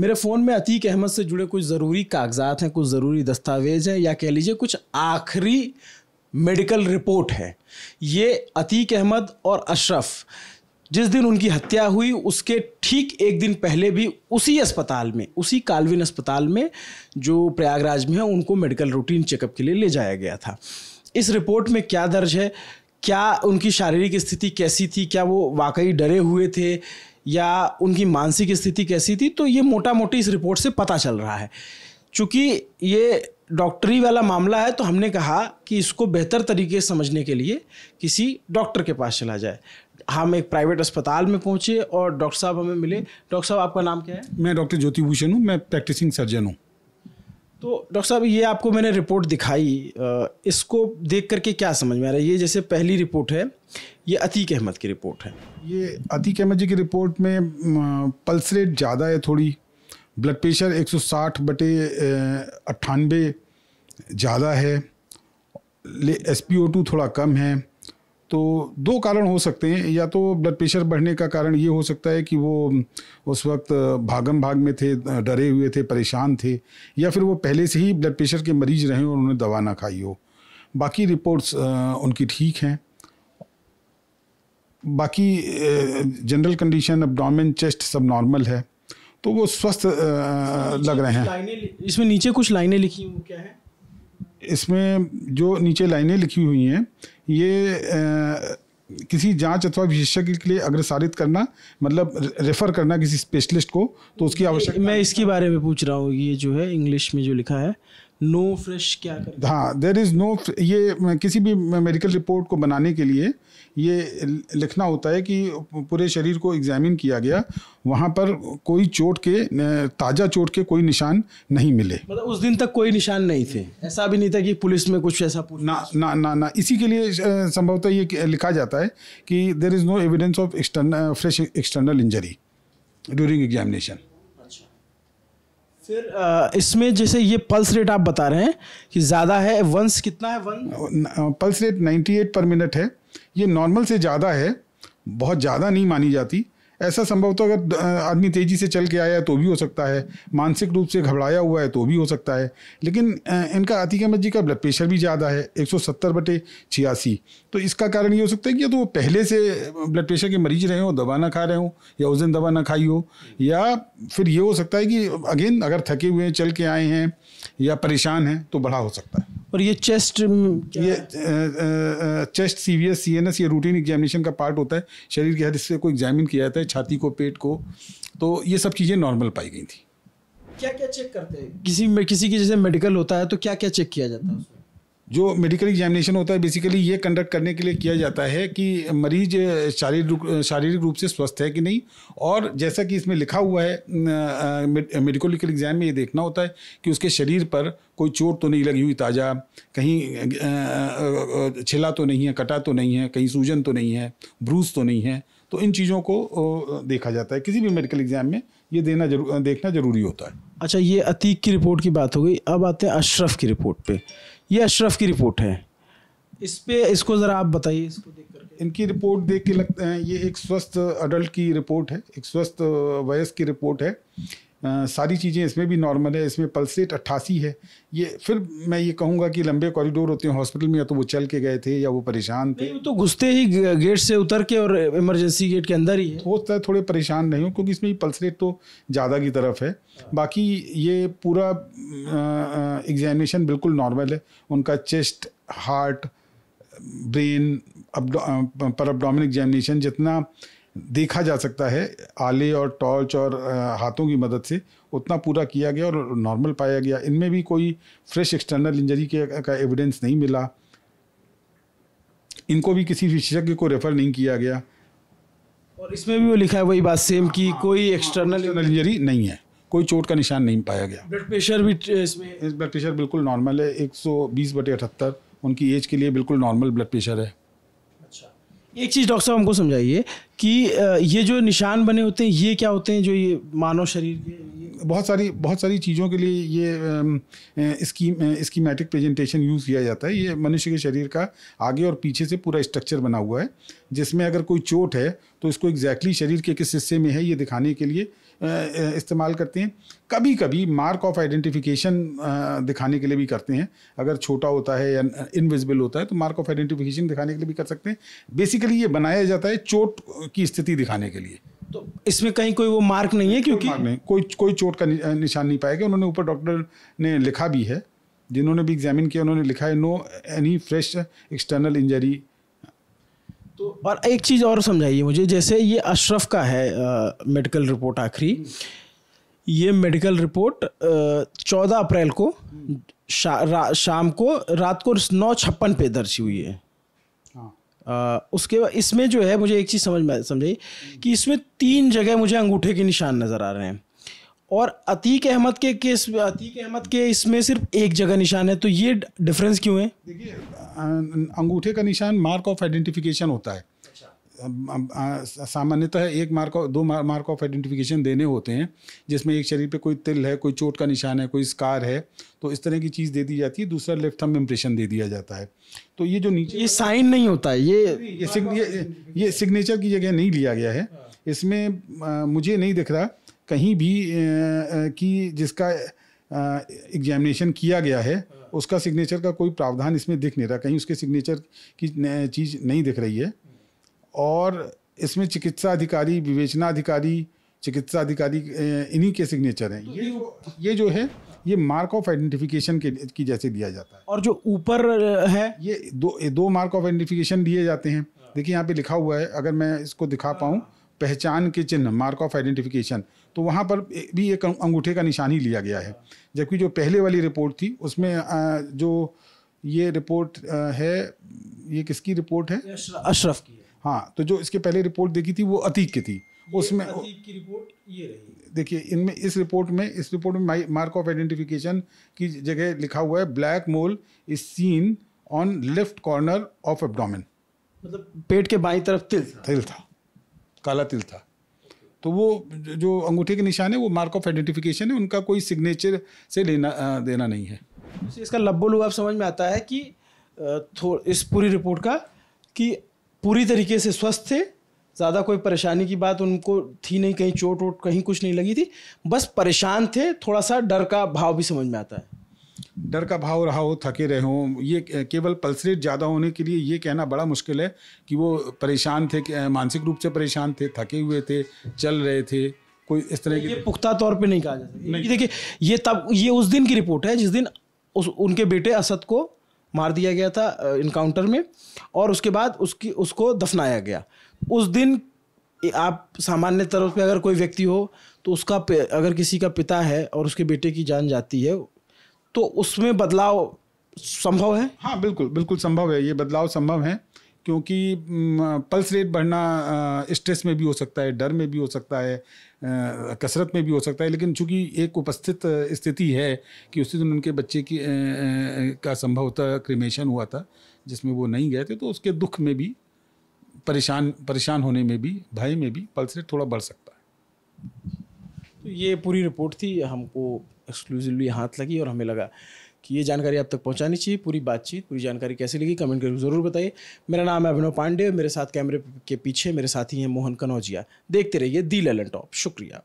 मेरे फ़ोन में अतीक अहमद से जुड़े कुछ ज़रूरी कागजात हैं कुछ ज़रूरी दस्तावेज हैं या कह लीजिए कुछ आखिरी मेडिकल रिपोर्ट है ये अतीक अहमद और अशरफ जिस दिन उनकी हत्या हुई उसके ठीक एक दिन पहले भी उसी अस्पताल में उसी कालविन अस्पताल में जो प्रयागराज में है उनको मेडिकल रूटीन चेकअप के लिए ले जाया गया था इस रिपोर्ट में क्या दर्ज है क्या उनकी शारीरिक स्थिति कैसी थी क्या वो वाकई डरे हुए थे या उनकी मानसिक स्थिति कैसी थी तो ये मोटा मोटी इस रिपोर्ट से पता चल रहा है चूँकि ये डॉक्टरी वाला मामला है तो हमने कहा कि इसको बेहतर तरीके से समझने के लिए किसी डॉक्टर के पास चला जाए हम एक प्राइवेट अस्पताल में पहुँचे और डॉक्टर साहब हमें मिले डॉक्टर साहब आपका नाम क्या है मैं डॉक्टर ज्योति भूषण हूँ मैं प्रैक्टिसिंग सर्जन हूँ तो डॉक्टर साहब ये आपको मैंने रिपोर्ट दिखाई इसको देख करके क्या समझ में आ रहा है ये जैसे पहली रिपोर्ट है ये अतीक अहमद की रिपोर्ट है ये अतीक अहमद जी की रिपोर्ट में पल्स रेट ज़्यादा है थोड़ी ब्लड प्रेशर 160 बटे अट्ठानबे ज़्यादा है एस पी ओ टू थोड़ा कम है तो दो कारण हो सकते हैं या तो ब्लड प्रेशर बढ़ने का कारण ये हो सकता है कि वो उस वक्त भागम भाग में थे डरे हुए थे परेशान थे या फिर वो पहले से ही ब्लड प्रेशर के मरीज रहे और उन्होंने दवा ना खाई हो बाकी रिपोर्ट्स उनकी ठीक हैं बाकी जनरल कंडीशन अबडामिन चेस्ट सब नॉर्मल है तो वो स्वस्थ लग रहे हैं इसमें नीचे कुछ लाइनें लिखी हुई क्या है इसमें जो नीचे लाइनें लिखी हुई हैं ये आ, किसी जांच अथवा विशेषज्ञ के लिए अग्रसारित करना मतलब रेफर करना किसी स्पेशलिस्ट को तो उसकी आवश्यकता मैं इसके बारे में पूछ रहा हूँ ये जो है इंग्लिश में जो लिखा है नो फ्रेश क्या करें हाँ देर इज़ नो ये किसी भी मेडिकल रिपोर्ट को बनाने के लिए ये लिखना होता है कि पूरे शरीर को एग्जामिन किया गया वहाँ पर कोई चोट के ताज़ा चोट के कोई निशान नहीं मिले मतलब उस दिन तक कोई निशान नहीं थे ऐसा भी नहीं था कि पुलिस में कुछ ऐसा ना ना ना ना इसी के लिए संभवतः ये लिखा जाता है कि there is no evidence of external fresh external injury during examination फिर इसमें जैसे ये पल्स रेट आप बता रहे हैं कि ज़्यादा है वंस कितना है वन पल्स रेट 98 पर मिनट है ये नॉर्मल से ज़्यादा है बहुत ज़्यादा नहीं मानी जाती ऐसा संभवतः तो अगर आदमी तेज़ी से चल के आया है तो भी हो सकता है मानसिक रूप से घबराया हुआ है तो भी हो सकता है लेकिन इनका आतिक अहमद जी का ब्लड प्रेशर भी ज़्यादा है एक सौ सत्तर बटे छियासी तो इसका कारण ये हो सकता है कि या तो वो पहले से ब्लड प्रेशर के मरीज रहे हों दवा ना खा रहे हों या उस दिन दवा ना खाई हो या फिर ये हो सकता है कि अगेन अगर थके हुए हैं चल के आए हैं या परेशान हैं तो बड़ा हो सकता है और ये चेस्ट um, ये chest C V S C N S ये रूटीन एग्जामिनेशन का पार्ट होता है शरीर के हर हिस्से को एग्जामिन किया जाता है छाती को पेट को तो ये सब चीज़ें नॉर्मल पाई गई थी क्या क्या चेक करते हैं किसी में किसी की जैसे मेडिकल होता है तो क्या क्या चेक किया जाता है जो मेडिकल एग्जामिनेशन होता है बेसिकली ये कंडक्ट करने के लिए किया जाता है कि मरीज शारीरिक शारीरिक रूप से स्वस्थ है कि नहीं और जैसा कि इसमें लिखा हुआ है मेडिकल एग्जाम में ये देखना होता है कि उसके शरीर पर कोई चोट तो नहीं लगी हुई ताज़ा कहीं छिला तो नहीं है कटा तो नहीं है कहीं सूजन तो नहीं है ब्रूज तो नहीं है तो इन चीज़ों को देखा जाता है किसी भी मेडिकल एग्जाम में ये देना जरूर देखना ज़रूरी होता है अच्छा ये अतीक की रिपोर्ट की बात हो गई अब आते हैं अशरफ की रिपोर्ट पर ये अशरफ की रिपोर्ट है इस पर इसको ज़रा आप बताइए इसको देख कर इनकी रिपोर्ट देख के लगता है ये एक स्वस्थ अडल्ट की रिपोर्ट है एक स्वस्थ वयस्क की रिपोर्ट है आ, सारी चीज़ें इसमें भी नॉर्मल है इसमें पल्स रेट अट्ठासी है ये फिर मैं ये कहूँगा कि लंबे कॉरिडोर होते हैं हॉस्पिटल में या तो वो चल के गए थे या वो परेशान थे तो घुसते ही गेट से उतर के और इमरजेंसी गेट के अंदर ही होता है तो थोड़े परेशान नहीं हो क्योंकि इसमें पल्स रेट तो ज़्यादा की तरफ है बाकी ये पूरा एग्जामिनेशन बिल्कुल नॉर्मल है उनका चेस्ट हार्ट ब्रेन अब पर अपडोमिन एग्जामिनेशन जितना देखा जा सकता है आले और टॉर्च और हाथों की मदद से उतना पूरा किया गया और नॉर्मल पाया गया इनमें भी कोई फ्रेश एक्सटर्नल इंजरी के का एविडेंस नहीं मिला इनको भी किसी विशेषज्ञ को रेफर नहीं किया गया और इसमें भी वो लिखा है वही बात सेम कि हाँ, कोई एक्सटर्नल हाँ, इंजरी नहीं है कोई चोट का निशान नहीं पाया गया ब्लड प्रेशर भी इसमें ब्लड प्रेशर बिल्कुल नॉर्मल है एक सौ बीस बटे अठहत्तर उनकी एज के लिए बिल्कुल नॉर्मल ब्लड प्रेशर है एक चीज़ डॉक्टर साहब हमको समझाइए कि ये जो निशान बने होते हैं ये क्या होते हैं जो ये मानव शरीर के बहुत सारी बहुत सारी चीज़ों के लिए ये स्कीम स्कीमेटिक प्रेजेंटेशन यूज़ किया जाता है ये मनुष्य के शरीर का आगे और पीछे से पूरा स्ट्रक्चर बना हुआ है जिसमें अगर कोई चोट है तो इसको एग्जैक्टली exactly शरीर के किस हिस्से में है ये दिखाने के लिए इस्तेमाल करते हैं कभी कभी मार्क ऑफ आइडेंटिफिकेशन दिखाने के लिए भी करते हैं अगर छोटा होता है या इनविजिबल होता है तो मार्क ऑफ आइडेंटिफिकेशन दिखाने के लिए भी कर सकते हैं बेसिकली ये बनाया जाता है चोट की स्थिति दिखाने के लिए तो इसमें कहीं कोई वो मार्क नहीं है क्योंकि कोई नहीं कोई कोई चोट का निशान नहीं पाया गया उन्होंने ऊपर डॉक्टर ने लिखा भी है जिन्होंने भी एग्जामिन किया उन्होंने लिखा है no any fresh external injury तो और एक चीज़ और समझाइए मुझे जैसे ये अशरफ का है आ, मेडिकल रिपोर्ट आखिरी हम्म। ये मेडिकल रिपोर्ट चौदह अप्रैल को हम्म। शा, शाम को रात को नौ छप्पन पे दर्ज हुई है आ, हाँ। उसके बाद इसमें जो है मुझे एक चीज़ समझ में समझाई कि इसमें तीन जगह मुझे अंगूठे के निशान नज़र आ रहे हैं और अतीक अहमद के केस अतीक अहमद के इसमें सिर्फ एक जगह निशान है तो ये डिफरेंस क्यों है देखिए अं, अंगूठे का निशान मार्क ऑफ आइडेंटिफिकेशन होता है अच्छा। सामान्यतः एक मार्क दो मार्क ऑफ आइडेंटिफिकेशन देने होते हैं जिसमें एक शरीर पे कोई तिल है कोई चोट का निशान है कोई स्कार है तो इस तरह की चीज़ दे दी जाती है दूसरा लेफ्ट थम इम्प्रेशन दे दिया जाता है तो ये जो नीचे ये साइन नहीं होता है ये ये, सिग्नेचर की जगह नहीं लिया गया है हाँ। इसमें मुझे नहीं दिख रहा कहीं भी की जिसका एग्जामिनेशन किया गया है हाँ। उसका सिग्नेचर का कोई प्रावधान इसमें दिख नहीं रहा कहीं उसके सिग्नेचर की चीज़ नहीं दिख रही है हाँ। और इसमें चिकित्सा अधिकारी विवेचना अधिकारी चिकित्सा अधिकारी इन्हीं के सिग्नेचर हैं तो ये ये जो है ये मार्क ऑफ आइडेंटिफिकेशन के की जैसे दिया जाता है और जो ऊपर है ये दो दो मार्क ऑफ आइडेंटिफिकेशन दिए जाते हैं हाँ। देखिए यहाँ पे लिखा हुआ है अगर मैं इसको दिखा पाऊँ पहचान के चिन्ह मार्क ऑफ आइडेंटिफिकेशन तो वहाँ पर भी एक अं-, अंगूठे का निशान ही लिया गया है जबकि जो पहले वाली रिपोर्ट थी उसमें जो ये रिपोर्ट है ये किसकी रिपोर्ट है अशरफ की है हाँ तो जो इसके पहले रिपोर्ट देखी थी वो अतीक की थी उसमें देखिए इनमें इस रिपोर्ट में इस रिपोर्ट में मार्क ऑफ आइडेंटिफिकेशन की जगह लिखा हुआ है black mole is seen on left corner of abdomen मतलब पेट के बाई तरफ तिल था तिल था काला तिल था तो वो जो अंगूठे के निशान है वो मार्क ऑफ आइडेंटिफिकेशन है उनका कोई सिग्नेचर से लेना देना नहीं है इसका लब्बो लुभाव समझ में आता है कि इस पूरी रिपोर्ट का कि पूरी तरीके से स्वस्थ थे ज़्यादा कोई परेशानी की बात उनको थी नहीं कहीं चोट वोट कहीं कुछ नहीं लगी थी बस परेशान थे थोड़ा सा डर का भाव भी समझ में आता है डर का भाव रहा हो थके रहे हों ये केवल पल्सरेट ज़्यादा होने के लिए ये कहना बड़ा मुश्किल है कि वो परेशान थे मानसिक रूप से परेशान थे थके हुए थे चल रहे थे कोई इस तरह की पुख्ता तौर पे नहीं कहा जा सकता देखिए ये तब ये उस दिन की रिपोर्ट है जिस दिन उस उनके बेटे असद को मार दिया गया था इनकाउंटर में और उसके बाद उसकी उसको दफनाया गया उस दिन आप सामान्य तौर पे अगर कोई व्यक्ति हो तो उसका अगर किसी का पिता है और उसके बेटे की जान जाती है तो उसमें बदलाव संभव है हाँ बिल्कुल बिल्कुल संभव है ये बदलाव संभव है क्योंकि पल्स रेट बढ़ना स्ट्रेस में भी हो सकता है डर में भी हो सकता है कसरत में भी हो सकता है लेकिन चूंकि एक उपस्थित स्थिति है कि उस दिन उनके बच्चे की का संभवतः क्रिमेशन हुआ था जिसमें वो नहीं गए थे तो उसके दुख में भी परेशान परेशान होने में भी भय में भी पल्स रेट थोड़ा बढ़ सकता है तो ये पूरी रिपोर्ट थी हमको एक्सक्लूसिवली हाथ लगी और हमें लगा कि ये जानकारी आप तक पहुंचानी चाहिए पूरी बातचीत पूरी जानकारी कैसी लगी कमेंट करके ज़रूर बताइए मेरा नाम है अभिनव पांडे मेरे साथ कैमरे के पीछे मेरे साथी हैं मोहन कनौजिया देखते रहिए दी लेलन टॉप शुक्रिया